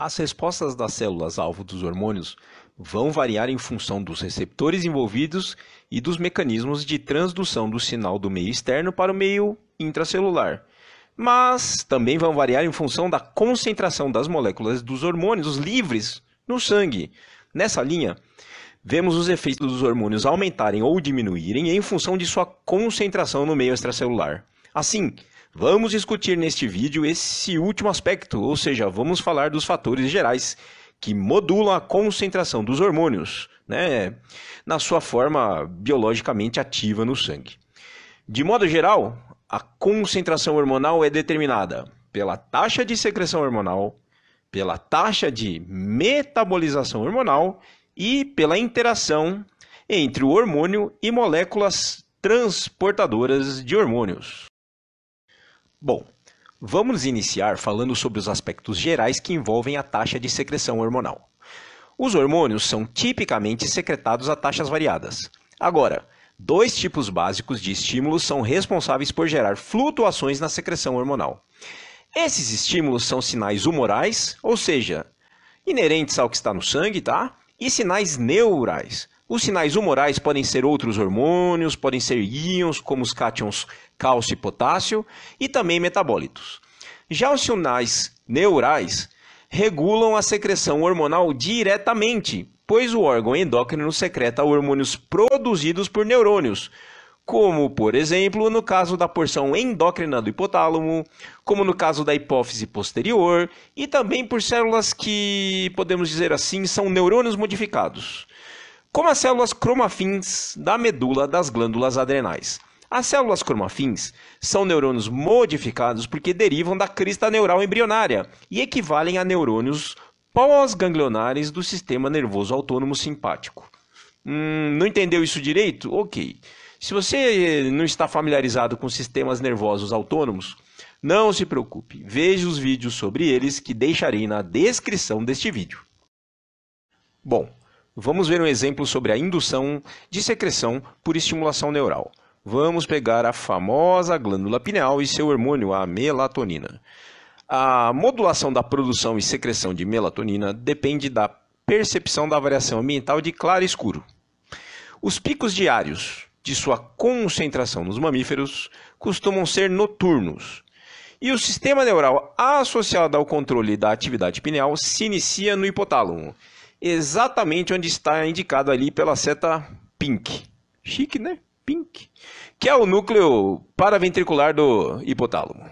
As respostas das células-alvo dos hormônios vão variar em função dos receptores envolvidos e dos mecanismos de transdução do sinal do meio externo para o meio intracelular. Mas também vão variar em função da concentração das moléculas dos hormônios livres no sangue. Nessa linha, vemos os efeitos dos hormônios aumentarem ou diminuírem em função de sua concentração no meio extracelular. Assim, Vamos discutir neste vídeo esse último aspecto, ou seja, vamos falar dos fatores gerais que modulam a concentração dos hormônios, né, na sua forma biologicamente ativa no sangue. De modo geral, a concentração hormonal é determinada pela taxa de secreção hormonal, pela taxa de metabolização hormonal e pela interação entre o hormônio e moléculas transportadoras de hormônios. Bom, vamos iniciar falando sobre os aspectos gerais que envolvem a taxa de secreção hormonal. Os hormônios são tipicamente secretados a taxas variadas. Agora, dois tipos básicos de estímulos são responsáveis por gerar flutuações na secreção hormonal. Esses estímulos são sinais humorais, ou seja, inerentes ao que está no sangue, tá? E sinais neurais, os sinais humorais podem ser outros hormônios, podem ser íons, como os cátions cálcio e potássio, e também metabólitos. Já os sinais neurais regulam a secreção hormonal diretamente, pois o órgão endócrino secreta hormônios produzidos por neurônios, como, por exemplo, no caso da porção endócrina do hipotálamo, como no caso da hipófise posterior, e também por células que, podemos dizer assim, são neurônios modificados como as células cromafins da medula das glândulas adrenais. As células cromafins são neurônios modificados porque derivam da crista neural embrionária e equivalem a neurônios pós-ganglionares do sistema nervoso autônomo simpático. Hum, não entendeu isso direito? Ok. Se você não está familiarizado com sistemas nervosos autônomos, não se preocupe, veja os vídeos sobre eles que deixarei na descrição deste vídeo. Bom, Vamos ver um exemplo sobre a indução de secreção por estimulação neural. Vamos pegar a famosa glândula pineal e seu hormônio, a melatonina. A modulação da produção e secreção de melatonina depende da percepção da variação ambiental de claro e escuro. Os picos diários de sua concentração nos mamíferos costumam ser noturnos. E o sistema neural associado ao controle da atividade pineal se inicia no hipotálamo, exatamente onde está indicado ali pela seta pink. Chique, né? Pink. Que é o núcleo paraventricular do hipotálamo.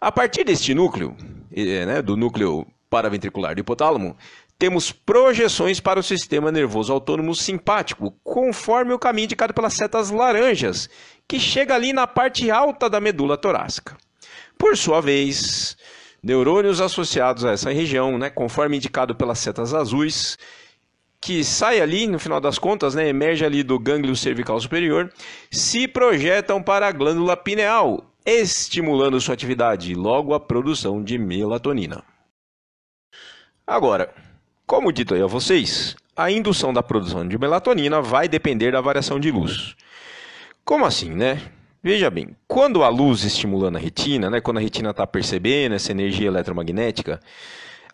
A partir deste núcleo, né, do núcleo paraventricular do hipotálamo, temos projeções para o sistema nervoso autônomo simpático, conforme o caminho indicado pelas setas laranjas, que chega ali na parte alta da medula torácica. Por sua vez, neurônios associados a essa região, né, conforme indicado pelas setas azuis, que sai ali, no final das contas, né, emerge ali do gânglio cervical superior, se projetam para a glândula pineal, estimulando sua atividade e logo a produção de melatonina. Agora, como dito aí a vocês, a indução da produção de melatonina vai depender da variação de luz. Como assim, né? Veja bem, quando a luz estimulando a retina, né, quando a retina está percebendo essa energia eletromagnética,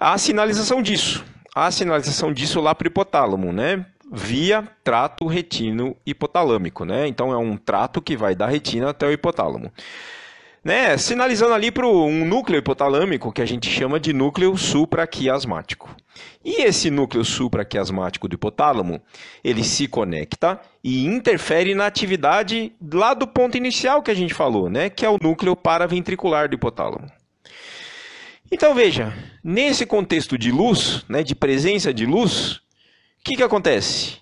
há sinalização disso. Há sinalização disso lá para o hipotálamo, né? Via trato retino hipotalâmico, né? Então é um trato que vai da retina até o hipotálamo né, sinalizando ali para um núcleo hipotalâmico que a gente chama de núcleo supraquiasmático. E esse núcleo supraquiasmático do hipotálamo, ele se conecta e interfere na atividade lá do ponto inicial que a gente falou, né, que é o núcleo paraventricular do hipotálamo. Então veja, nesse contexto de luz, né, de presença de luz, o que, que acontece?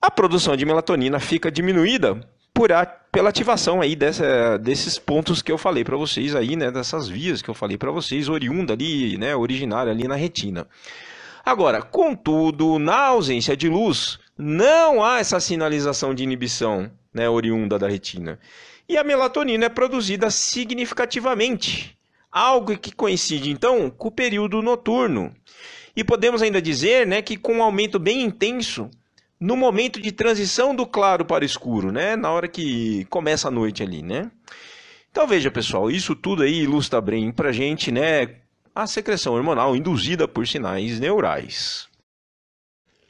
A produção de melatonina fica diminuída por a, pela ativação aí dessa, desses pontos que eu falei para vocês aí, né, dessas vias que eu falei para vocês, oriunda ali, né, originária ali na retina. Agora, contudo, na ausência de luz, não há essa sinalização de inibição, né, oriunda da retina. E a melatonina é produzida significativamente, algo que coincide então com o período noturno. E podemos ainda dizer, né, que com um aumento bem intenso no momento de transição do claro para o escuro, né? Na hora que começa a noite ali, né? Então veja, pessoal, isso tudo aí ilustra bem pra gente, né, a secreção hormonal induzida por sinais neurais.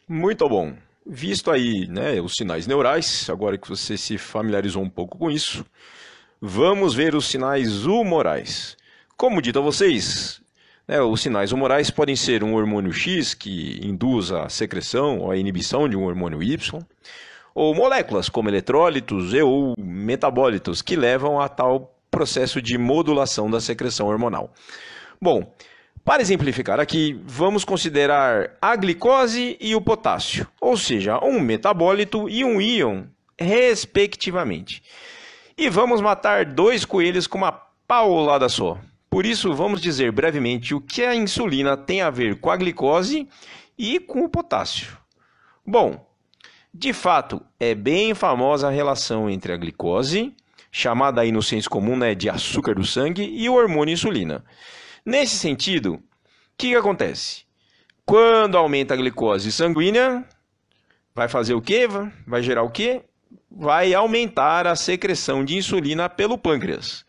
Muito bom. Visto aí, né, os sinais neurais, agora que você se familiarizou um pouco com isso, vamos ver os sinais humorais. Como dito a vocês, né, os sinais humorais podem ser um hormônio X que induz a secreção ou a inibição de um hormônio Y, ou moléculas como eletrólitos e ou metabólitos que levam a tal processo de modulação da secreção hormonal. Bom, para exemplificar aqui, vamos considerar a glicose e o potássio, ou seja, um metabólito e um íon, respectivamente. E vamos matar dois coelhos com uma paulada só. Por isso, vamos dizer brevemente o que a insulina tem a ver com a glicose e com o potássio. Bom, de fato, é bem famosa a relação entre a glicose, chamada aí no senso comum né, de açúcar do sangue, e o hormônio insulina. Nesse sentido, o que, que acontece? Quando aumenta a glicose sanguínea, vai fazer o quê? Vai gerar o quê? Vai aumentar a secreção de insulina pelo pâncreas,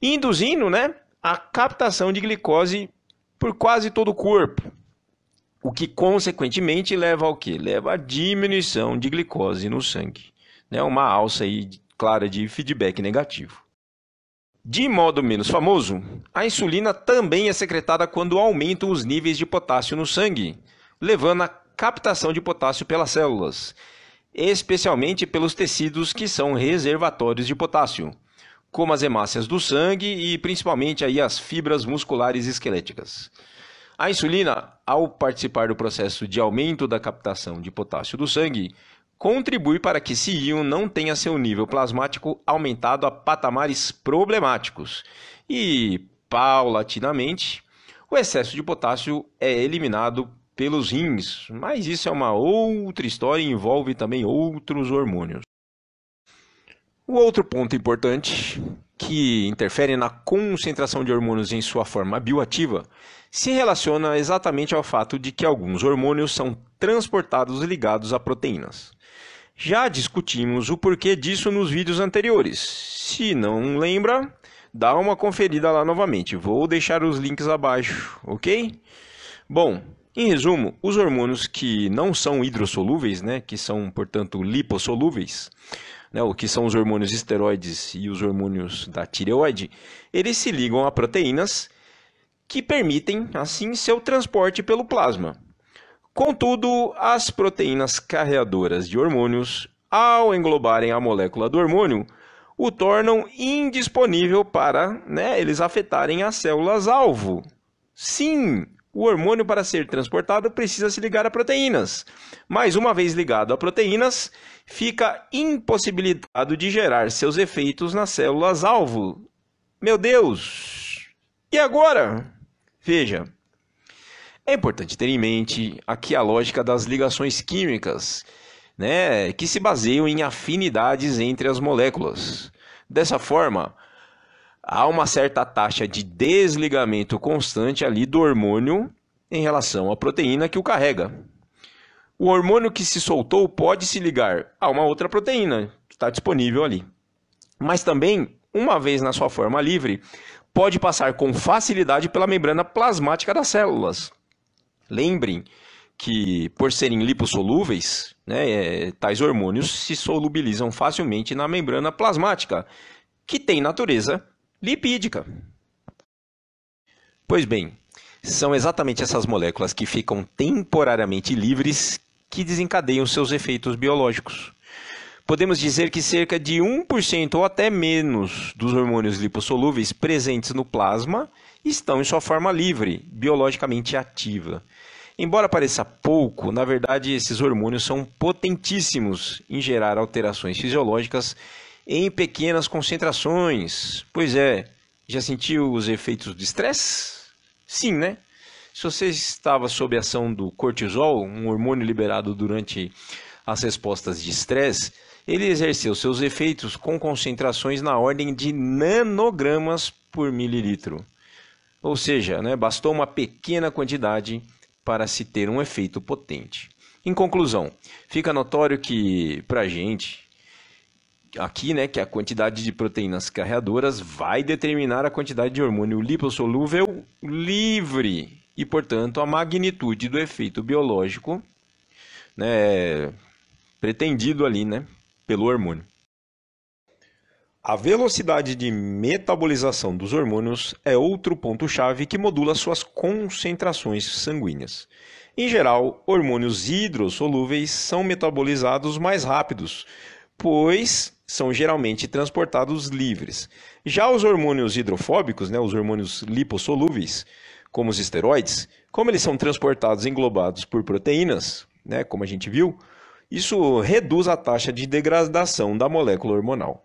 induzindo, né, a captação de glicose por quase todo o corpo, o que consequentemente leva ao que? Leva à diminuição de glicose no sangue, né? Uma alça aí clara de feedback negativo. De modo menos famoso, a insulina também é secretada quando aumentam os níveis de potássio no sangue, levando à captação de potássio pelas células, especialmente pelos tecidos que são reservatórios de potássio como as hemácias do sangue e principalmente aí as fibras musculares esqueléticas. A insulina, ao participar do processo de aumento da captação de potássio do sangue, contribui para que esse íon não tenha seu nível plasmático aumentado a patamares problemáticos. E, paulatinamente, o excesso de potássio é eliminado pelos rins, mas isso é uma outra história e envolve também outros hormônios. O outro ponto importante que interfere na concentração de hormônios em sua forma bioativa se relaciona exatamente ao fato de que alguns hormônios são transportados ligados a proteínas. Já discutimos o porquê disso nos vídeos anteriores. Se não lembra, dá uma conferida lá novamente. Vou deixar os links abaixo, ok? Bom, em resumo, os hormônios que não são hidrossolúveis, né, que são, portanto, lipossolúveis, né, o que são os hormônios esteroides e os hormônios da tireoide, eles se ligam a proteínas que permitem, assim, seu transporte pelo plasma. Contudo, as proteínas carreadoras de hormônios, ao englobarem a molécula do hormônio, o tornam indisponível para né, eles afetarem as células-alvo. Sim, o hormônio, para ser transportado, precisa se ligar a proteínas. Mas, uma vez ligado a proteínas, fica impossibilitado de gerar seus efeitos nas células-alvo. Meu Deus! E agora? Veja. É importante ter em mente aqui a lógica das ligações químicas, né, que se baseiam em afinidades entre as moléculas. Dessa forma, há uma certa taxa de desligamento constante ali do hormônio em relação à proteína que o carrega. O hormônio que se soltou pode se ligar a uma outra proteína que está disponível ali. Mas também, uma vez na sua forma livre, pode passar com facilidade pela membrana plasmática das células. Lembrem que, por serem lipossolúveis, né, é, tais hormônios se solubilizam facilmente na membrana plasmática, que tem natureza lipídica. Pois bem, são exatamente essas moléculas que ficam temporariamente livres que desencadeiam seus efeitos biológicos. Podemos dizer que cerca de 1% ou até menos dos hormônios lipossolúveis presentes no plasma estão em sua forma livre, biologicamente ativa. Embora pareça pouco, na verdade esses hormônios são potentíssimos em gerar alterações fisiológicas em pequenas concentrações. Pois é, já sentiu os efeitos do estresse? Sim, né? Se você estava sob a ação do cortisol, um hormônio liberado durante as respostas de estresse, ele exerceu seus efeitos com concentrações na ordem de nanogramas por mililitro. Ou seja, né, bastou uma pequena quantidade para se ter um efeito potente. Em conclusão, fica notório que, para a gente, aqui, né, que a quantidade de proteínas carreadoras vai determinar a quantidade de hormônio lipossolúvel livre e, portanto, a magnitude do efeito biológico, né, pretendido ali, né, pelo hormônio. A velocidade de metabolização dos hormônios é outro ponto-chave que modula suas concentrações sanguíneas. Em geral, hormônios hidrossolúveis são metabolizados mais rápidos, pois são geralmente transportados livres. Já os hormônios hidrofóbicos, né, os hormônios lipossolúveis, como os esteroides, como eles são transportados englobados por proteínas, né, como a gente viu, isso reduz a taxa de degradação da molécula hormonal.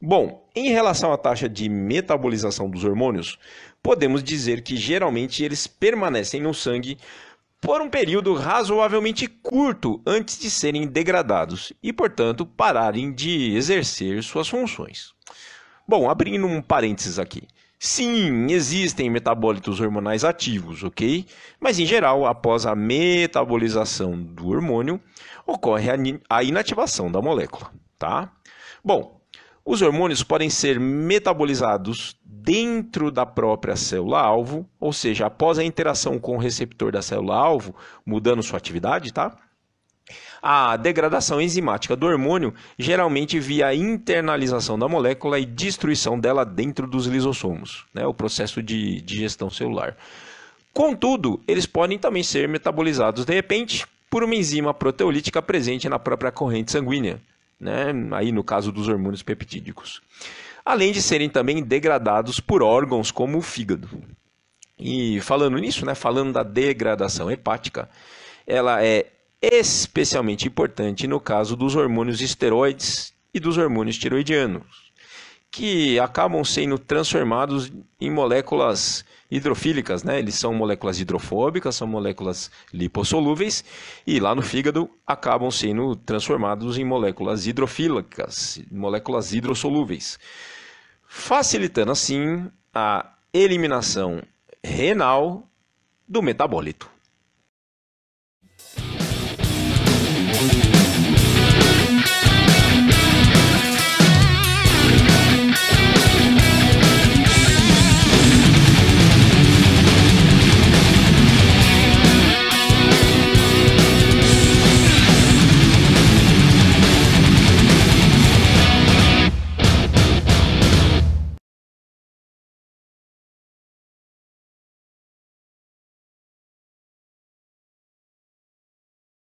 Bom, em relação à taxa de metabolização dos hormônios, podemos dizer que geralmente eles permanecem no sangue por um período razoavelmente curto antes de serem degradados e, portanto, pararem de exercer suas funções. Bom, abrindo um parênteses aqui. Sim, existem metabólitos hormonais ativos, ok? Mas em geral, após a metabolização do hormônio, ocorre a inativação da molécula, tá? Bom, os hormônios podem ser metabolizados dentro da própria célula-alvo, ou seja, após a interação com o receptor da célula-alvo, mudando sua atividade, tá? A degradação enzimática do hormônio geralmente via a internalização da molécula e destruição dela dentro dos lisossomos, né? o processo de digestão celular. Contudo, eles podem também ser metabolizados de repente por uma enzima proteolítica presente na própria corrente sanguínea, né? aí no caso dos hormônios peptídicos além de serem também degradados por órgãos como o fígado. E falando nisso, né, falando da degradação hepática, ela é especialmente importante no caso dos hormônios esteroides e dos hormônios tiroidianos, que acabam sendo transformados em moléculas hidrofílicas, né? Eles são moléculas hidrofóbicas, são moléculas lipossolúveis e lá no fígado acabam sendo transformados em moléculas hidrofílicas, moléculas hidrossolúveis, facilitando assim a eliminação renal do metabólito.